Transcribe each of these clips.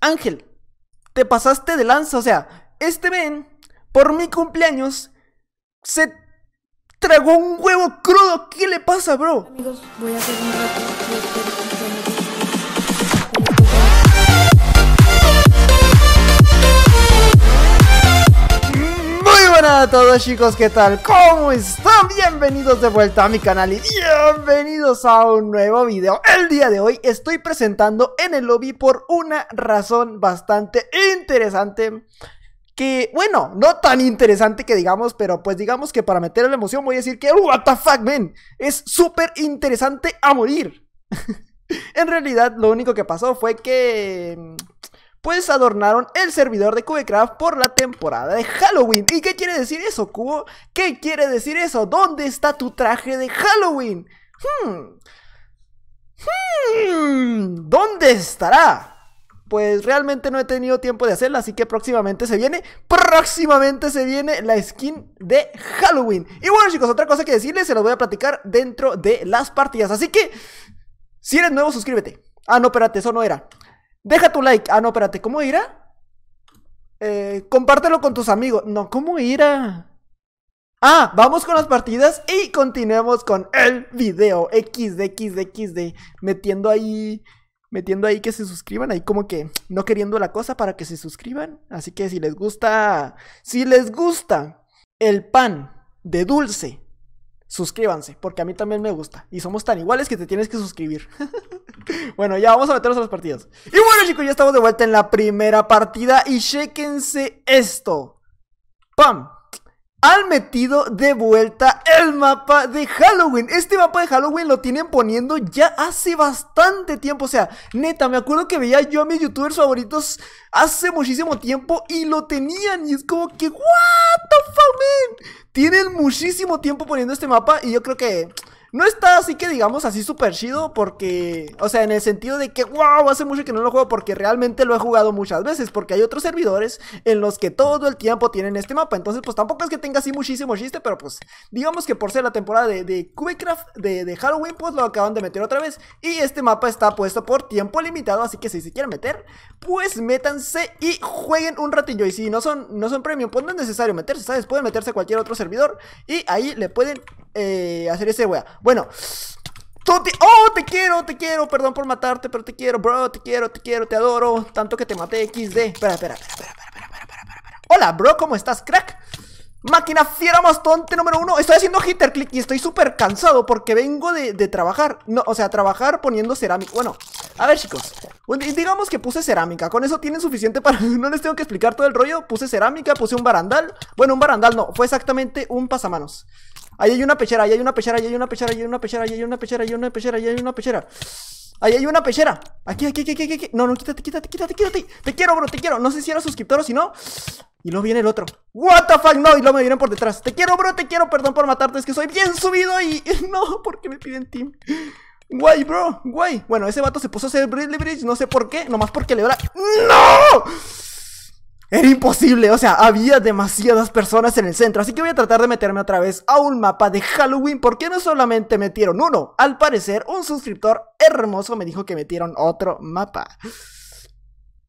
Ángel, te pasaste de lanza. O sea, este men, por mi cumpleaños, se tragó un huevo crudo. ¿Qué le pasa, bro? Amigos, voy a hacer un rato. Hola a todos chicos, ¿qué tal? ¿Cómo están? Bienvenidos de vuelta a mi canal y bienvenidos a un nuevo video El día de hoy estoy presentando en el lobby por una razón bastante interesante que, bueno, no tan interesante que digamos, pero pues digamos que para meter la emoción voy a decir que, what the fuck, es súper interesante a morir. en realidad, lo único que pasó fue que pues adornaron el servidor de Cubecraft por la temporada de Halloween. ¿Y qué quiere decir eso, Cubo? ¿Qué quiere decir eso? ¿Dónde está tu traje de Halloween? Hmm. Hmm. ¿Dónde estará? Pues realmente no he tenido tiempo de hacerlo así que próximamente se viene, próximamente se viene la skin de Halloween. Y bueno chicos, otra cosa que decirles, se los voy a platicar dentro de las partidas. Así que, si eres nuevo, suscríbete. Ah, no, espérate, eso no era. Deja tu like. Ah, no, espérate, ¿cómo irá? Eh, compártelo con tus amigos. No, ¿cómo irá? Ah, vamos con las partidas y continuemos con el video. XD, XD, XD. Metiendo ahí. Metiendo ahí que se suscriban. Ahí como que no queriendo la cosa para que se suscriban. Así que si les gusta. Si les gusta el pan de dulce suscríbanse, porque a mí también me gusta. Y somos tan iguales que te tienes que suscribir. bueno, ya vamos a meternos a los partidos Y bueno, chicos, ya estamos de vuelta en la primera partida. Y chequense esto. ¡Pam! han metido de vuelta el mapa de Halloween. Este mapa de Halloween lo tienen poniendo ya hace bastante tiempo. O sea, neta, me acuerdo que veía yo a mis youtubers favoritos hace muchísimo tiempo y lo tenían. Y es como que, what the fuck, man. Tienen muchísimo tiempo poniendo este mapa y yo creo que no está así que digamos así súper chido porque, o sea, en el sentido de que, wow, hace mucho que no lo juego porque realmente lo he jugado muchas veces porque hay otros servidores en los que todo el tiempo tienen este mapa. Entonces, pues tampoco es que tenga así muchísimo chiste, pero pues digamos que por ser la temporada de, de de, Halloween, pues lo acaban de meter otra vez. Y este mapa está puesto por tiempo limitado, así que si se quieren meter, pues métanse y jueguen un ratillo. Y si no son, no son premium, pues no es necesario meterse, ¿sabes? Pueden meterse a cualquier otro servidor y ahí le pueden eh, hacer ese wea. Bueno, ¡Oh, te quiero, te quiero! Perdón por matarte, pero te quiero, bro. Te quiero, te quiero, te adoro. Tanto que te maté, XD. Espera, espera, espera, espera, espera, espera, espera, Hola, bro, ¿cómo estás, crack? Máquina fiera tonte, número uno. Estoy haciendo hitter click y estoy súper cansado porque vengo de, de, trabajar. No, o sea, trabajar poniendo cerámica. Bueno, a ver, chicos. Digamos que puse cerámica. Con eso tienen suficiente para. No les tengo que explicar todo el rollo. Puse cerámica, puse un barandal. Bueno, un barandal no. Fue exactamente un pasamanos. Ahí hay una pechera, ahí hay una pechera, ahí hay una pechera, ahí hay una pechera, ahí hay una pechera, ahí hay una pechera, ahí hay una pechera. Ahí hay una pechera. Aquí, aquí, aquí, aquí, aquí. No, no, quítate, quítate, quítate, quítate. Te quiero, bro, te quiero. No sé si era suscriptor o si no. Y luego viene el otro. What the fuck, no, y luego me vienen por detrás. Te quiero, bro, te quiero, perdón por matarte, es que soy bien subido y no, porque me piden team. Guay, bro, guay. Bueno, ese vato se puso a hacer bridge, Bridge, no sé por qué, nomás porque le da. ¡No! Era imposible, o sea, había demasiadas personas en el centro, así que voy a tratar de meterme otra vez a un mapa de Halloween porque no solamente metieron uno, al parecer un suscriptor hermoso me dijo que metieron otro mapa.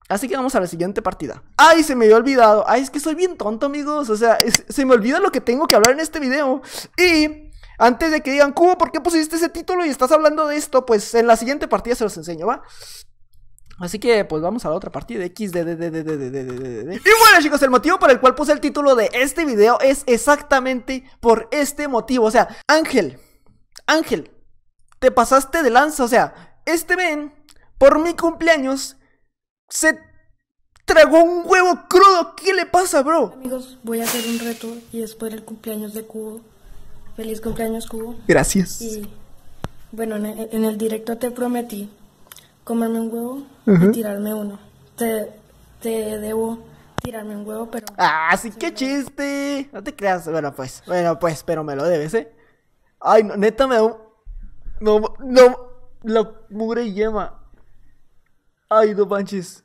Así que vamos a la siguiente partida. ¡Ay, se me había olvidado! ¡Ay, es que soy bien tonto, amigos! O sea, se me olvida lo que tengo que hablar en este video. Y antes de que digan, ¿Cómo? ¿por qué pusiste ese título y estás hablando de esto? Pues en la siguiente partida se los enseño, ¿va? Así que pues vamos a la otra partida de de. Y bueno chicos, el motivo por el cual puse el título de este video es exactamente por este motivo. O sea, Ángel, Ángel, te pasaste de lanza. O sea, este Ben por mi cumpleaños, se tragó un huevo crudo. ¿Qué le pasa, bro? Amigos, voy a hacer un reto y después el cumpleaños de Cubo. Feliz cumpleaños, Cubo. Gracias. Y bueno, en el directo te prometí comerme un huevo y tirarme uno. Te, te debo tirarme un huevo, pero... ¡Ah, sí, qué chiste! No te creas. Bueno, pues, bueno, pues, pero me lo debes, ¿eh? Ay, no, neta, me da un... No, no, la mugre yema. Ay, no manches.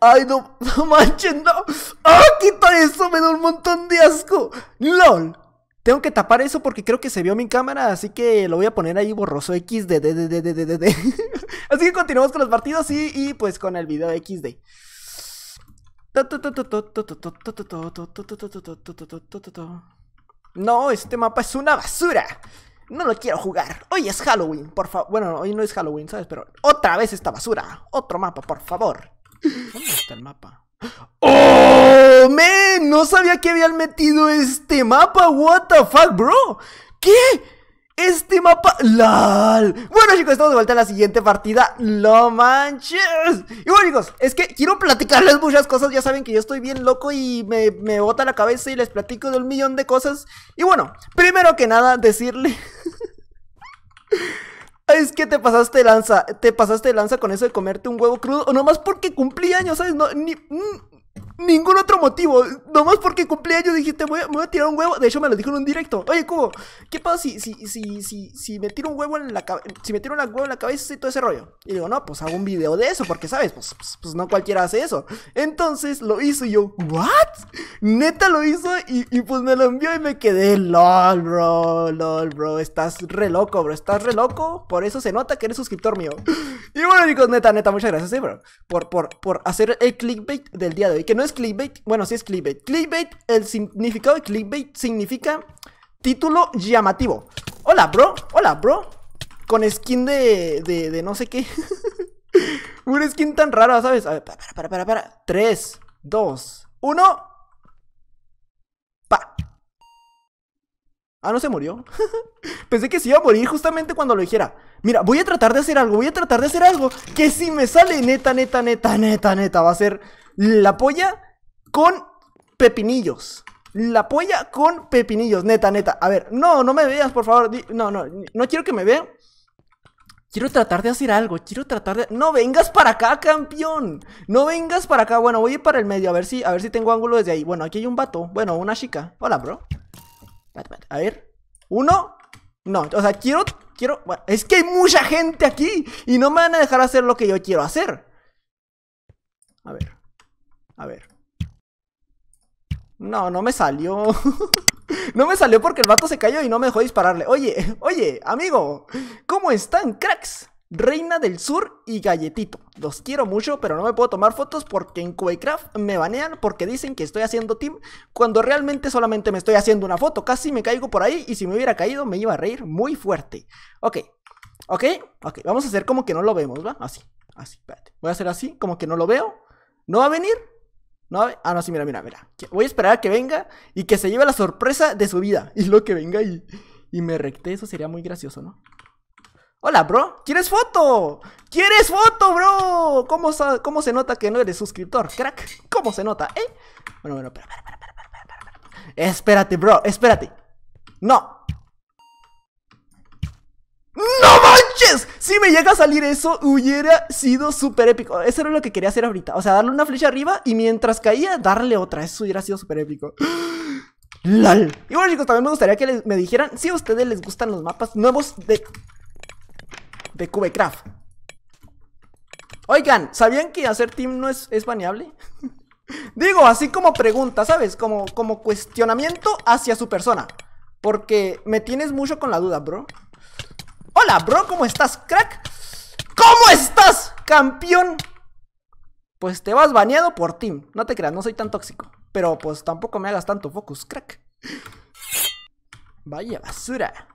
Ay, no, no manches, no. ¡Ah, quita eso! Me da un montón de asco. ¡Lol! Tengo que tapar eso porque creo que se vio mi cámara, así que lo voy a poner ahí borroso XD. De, así que continuamos con los partidos y, y pues con el video XD. No, este mapa es una basura. No lo quiero jugar. Hoy es Halloween, por favor. Bueno, hoy no es Halloween, ¿sabes? Pero otra vez esta basura. Otro mapa, por favor. ¿Dónde está el mapa? ¡Oh, me No sabía que habían metido este mapa. ¿What the fuck, bro? ¿Qué? Este mapa... Lal. Bueno chicos, estamos de vuelta en la siguiente partida ¡Lo manches! Y bueno chicos, es que quiero platicarles muchas cosas Ya saben que yo estoy bien loco y me, me bota la cabeza Y les platico de un millón de cosas Y bueno, primero que nada decirle... Es que te pasaste lanza, te pasaste lanza con eso de comerte un huevo crudo, o nomás porque cumplí años, ¿sabes? No, ni, mm, ningún otro motivo. Nomás porque cumpleaños dijiste, voy me voy a tirar un huevo. De hecho, me lo dijo en un directo. Oye, Cubo, ¿qué pasa si, si, si, si, si me tiro un huevo en la cabeza? Si me tiro un huevo en la cabeza y todo ese rollo. Y digo, no, pues hago un video de eso, porque sabes, pues, pues, pues no cualquiera hace eso. Entonces lo hizo y yo, ¿what? Neta lo hizo y, pues me lo envió y me quedé, lol, bro, lol, bro. Estás re loco, bro, estás re loco. Por eso se nota que eres suscriptor mío. Y bueno, chicos, neta, neta, muchas gracias, ¿eh, bro, por, por, por hacer el clickbait del día de hoy. Que no es clickbait, bueno, si es clickbait. Clickbait, el significado de clickbait significa título llamativo. Hola, bro, hola, bro. Con skin de, de, de no sé qué. Un skin tan rara, ¿sabes? A ver, para, para, para, para. 3, 2, 1. Ah, no se murió. Pensé que se iba a morir justamente cuando lo dijera. Mira, voy a tratar de hacer algo, voy a tratar de hacer algo. Que si me sale neta, neta, neta, neta, neta, va a ser la polla con pepinillos. La polla con pepinillos, neta, neta. A ver, no, no me veas, por favor. No, no, no quiero que me vea Quiero tratar de hacer algo, quiero tratar de... No vengas para acá, campeón. No vengas para acá. Bueno, voy a ir para el medio, a ver si, a ver si tengo ángulo desde ahí. Bueno, aquí hay un vato. Bueno, una chica. Hola, bro. A ver. Uno. No, o sea, quiero... Quiero... Es que hay mucha gente aquí y no me van a dejar hacer lo que yo quiero hacer. A ver. A ver. No, no me salió. no me salió porque el vato se cayó y no me dejó dispararle. Oye, oye, amigo. ¿Cómo están, cracks? Reina del Sur y Galletito. Los quiero mucho, pero no me puedo tomar fotos porque en Quakecraft me banean porque dicen que estoy haciendo team cuando realmente solamente me estoy haciendo una foto. Casi me caigo por ahí y si me hubiera caído me iba a reír muy fuerte. Ok, ok, ok. Vamos a hacer como que no lo vemos, ¿va? Así, así, espérate. Voy a hacer así, como que no lo veo. ¿No va a venir? ¿No va a... Ah, no, sí, mira, mira, mira. Voy a esperar a que venga y que se lleve la sorpresa de su vida. Y lo que venga y, y me recte, eso sería muy gracioso, ¿no? Hola, bro. ¿Quieres foto? ¿Quieres foto, bro? ¿Cómo, ¿Cómo se nota que no eres suscriptor, crack? ¿Cómo se nota, eh? Bueno, bueno, espera, espera, espera, espera, espera, espera. Espérate, bro, espérate. No. ¡No manches! Si me llega a salir eso, hubiera sido súper épico. Eso era lo que quería hacer ahorita. O sea, darle una flecha arriba y mientras caía, darle otra. Eso hubiera sido súper épico. ¡Lal! Y bueno, chicos, también me gustaría que me dijeran si a ustedes les gustan los mapas nuevos de de Cubecraft. Oigan, ¿sabían que hacer team no es, es baneable? Digo, así como pregunta, ¿sabes? Como, como cuestionamiento hacia su persona. Porque me tienes mucho con la duda, bro. Hola, bro, ¿cómo estás, crack? ¿Cómo estás, campeón? Pues te vas baneado por team. No te creas, no soy tan tóxico. Pero pues tampoco me hagas tanto focus, crack. Vaya basura.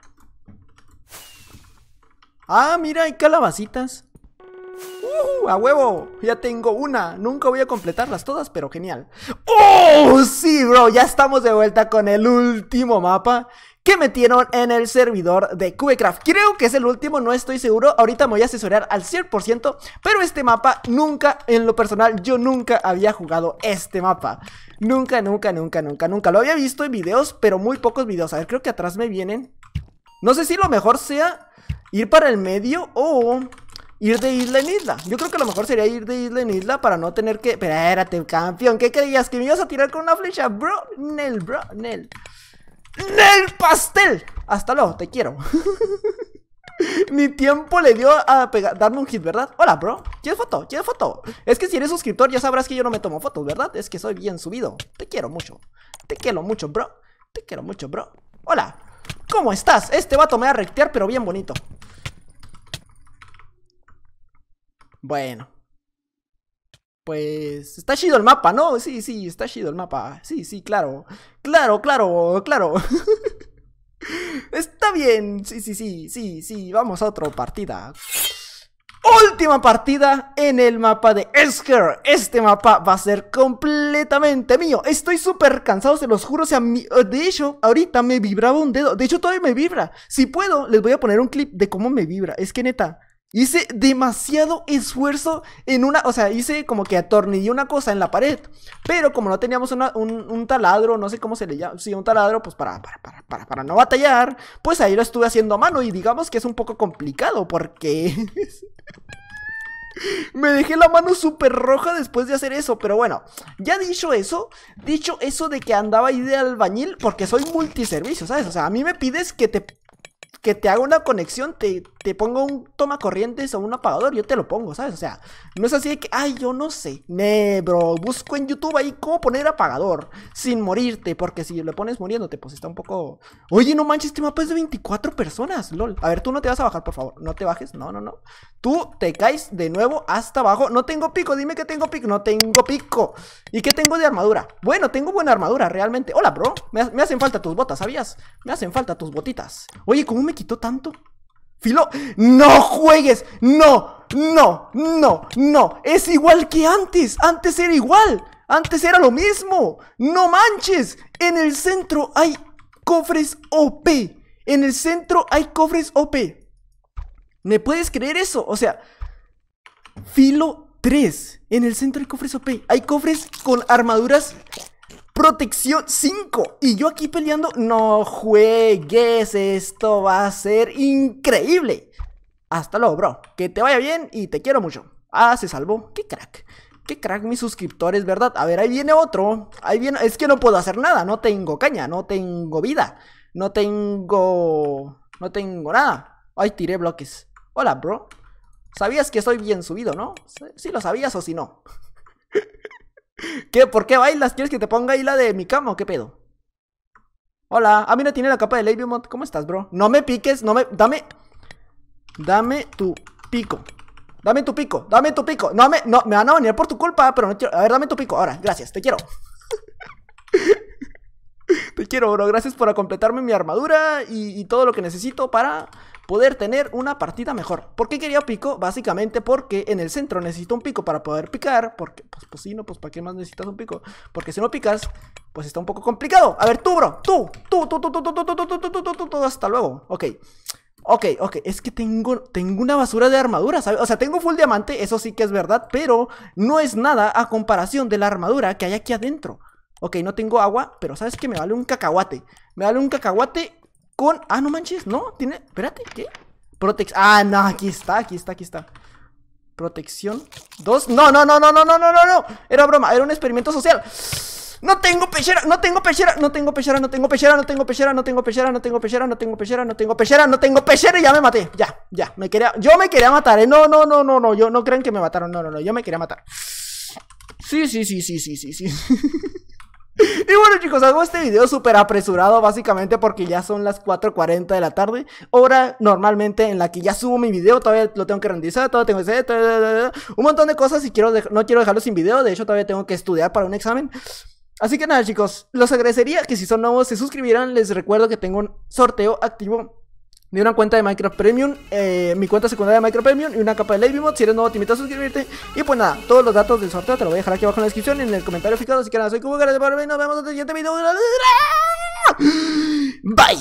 Ah, mira, hay calabacitas. ¡Uh! ¡A huevo! Ya tengo una. Nunca voy a completarlas todas, pero genial. ¡Oh! Sí, bro. Ya estamos de vuelta con el último mapa que metieron en el servidor de Cubecraft. Creo que es el último, no estoy seguro. Ahorita me voy a asesorar al 100%, pero este mapa nunca, en lo personal, yo nunca había jugado este mapa. Nunca, nunca, nunca, nunca, nunca. Lo había visto en videos, pero muy pocos videos. A ver, creo que atrás me vienen. No sé si lo mejor sea ir para el medio o ir de isla en isla. Yo creo que lo mejor sería ir de isla en isla para no tener que... Espérate, campeón, ¿qué creías? ¿Que me ibas a tirar con una flecha? Bro, Nel, bro, Nel. ¡Nel pastel! Hasta luego, te quiero. Ni tiempo le dio a darme un hit, ¿verdad? Hola, bro. ¿Quieres foto? ¿Quieres foto? Es que si eres suscriptor ya sabrás que yo no me tomo fotos, ¿verdad? Es que soy bien subido. Te quiero mucho. Te quiero mucho, bro. Te quiero mucho, bro. Hola. ¿Cómo estás? Este me va a rectear, pero bien bonito. Bueno. Pues está chido el mapa, ¿no? Sí, sí, está chido el mapa. Sí, sí, claro. Claro, claro, claro. está bien. Sí, sí, sí, sí, sí. Vamos a otro partida última partida en el mapa de Esker. Este mapa va a ser completamente mío. Estoy súper cansado, se los juro. O sea, eh, de hecho, ahorita me vibraba un dedo. De hecho, todavía me vibra. Si puedo, les voy a poner un clip de cómo me vibra. Es que neta. Hice demasiado esfuerzo en una, o sea, hice como que atornillé una cosa en la pared, pero como no teníamos un, taladro, no sé cómo se le llama, sí, un taladro, pues para, para no batallar, pues ahí lo estuve haciendo a mano y digamos que es un poco complicado porque Me dejé la mano súper roja después de hacer eso, pero bueno, ya dicho eso, dicho eso de que andaba ideal de albañil, porque soy multiservicio, ¿sabes? O sea, a mí me pides que te que te haga una conexión, te, te un toma corrientes o un apagador, yo te lo pongo, ¿sabes? O sea, no es así de que, ay, yo no sé, ne, bro, busco en YouTube ahí cómo poner apagador sin morirte, porque si lo pones muriéndote, pues está un poco... Oye, no manches, este mapa es de 24 personas, lol. A ver, tú no te vas a bajar, por favor, no te bajes, no, no, no. Tú te caes de nuevo hasta abajo, no tengo pico, dime que tengo pico, no tengo pico. ¿Y qué tengo de armadura? Bueno, tengo buena armadura, realmente. Hola, bro, me, hacen falta tus botas, ¿sabías? Me hacen falta tus botitas. Oye, ¿cómo un quitó tanto. Filo, no juegues, no, no, no, no. Es igual que antes, antes era igual, antes era lo mismo. No manches, en el centro hay cofres OP. En el centro hay cofres OP. ¿Me puedes creer eso? O sea, filo 3. En el centro hay cofres OP. Hay cofres con armaduras Protección 5. Y yo aquí peleando, no juegues, esto va a ser increíble. Hasta luego, bro. Que te vaya bien y te quiero mucho. Ah, se salvó. Qué crack. Qué crack mis suscriptores, ¿verdad? A ver, ahí viene otro. Ahí viene... Es que no puedo hacer nada. No tengo caña. No tengo vida. No tengo... No tengo nada. Ay, tiré bloques. Hola, bro. Sabías que estoy bien subido, ¿no? Si lo sabías o si no. ¿Qué? ¿Por qué bailas? ¿Quieres que te ponga ahí la de mi cama o qué pedo? Hola. Ah, mira, tiene la capa de Lady Mont, ¿Cómo estás, bro? No me piques, no me... Dame... Dame tu pico. Dame tu pico, dame tu pico. No me, no, me van a venir por tu culpa, pero no quiero. A ver, dame tu pico. Ahora, gracias, te quiero. te quiero, bro. Gracias por completarme mi armadura y todo lo que necesito para poder tener una partida mejor. ¿Por qué quería pico? Básicamente porque en el centro necesito un pico para poder picar, porque pues, pues si no, pues para qué más necesitas un pico, porque si no picas, pues está un poco complicado. A ver, tú, bro, tú, tú, tú, tú, tú, tú, tú, tú, tú, tú, tú, hasta luego. Ok. Ok, ok, es que tengo, tengo una basura de armadura, ¿sabes? O sea, tengo full diamante, eso sí que es verdad, pero no es nada a comparación de la armadura que hay aquí adentro. Ok, no tengo agua, pero ¿sabes que Me vale un cacahuate. Me vale un cacahuate Ah, no manches, no, tiene... Espérate, ¿qué? Protección... Ah, no, aquí está, aquí está, aquí está Protección Dos... No, no, no, no, no, no, no, no, no Era broma, era un experimento social no tengo pechera, no tengo pechera, no tengo pechera, no tengo pechera, no tengo pechera, no tengo pechera, no tengo pechera, no tengo pechera, no tengo pechera, no tengo pechera ya me maté. Ya, ya, me quería, yo me quería matar, No, no, no, no, no, yo no crean que me mataron, no, no, no, yo me quería matar. Sí, sí, sí, sí, sí, sí, sí. Y bueno chicos, hago este video súper apresurado básicamente porque ya son las 4.40 de la tarde Hora normalmente en la que ya subo mi video, todavía lo tengo que renderizar, todavía tengo que hacer un montón de cosas y quiero no quiero dejarlo sin video De hecho todavía tengo que estudiar para un examen Así que nada chicos, los agradecería que si son nuevos se suscribieran Les recuerdo que tengo un sorteo activo ni una cuenta de Minecraft Premium, eh, mi cuenta secundaria de Minecraft Premium y una capa de Mod. Si eres nuevo, te invito a suscribirte. Y pues nada, todos los datos del sorteo te los voy a dejar aquí abajo en la descripción y en el comentario fijado. Así que nada, soy Cubo, gracias por nos vemos en el siguiente video. Bye.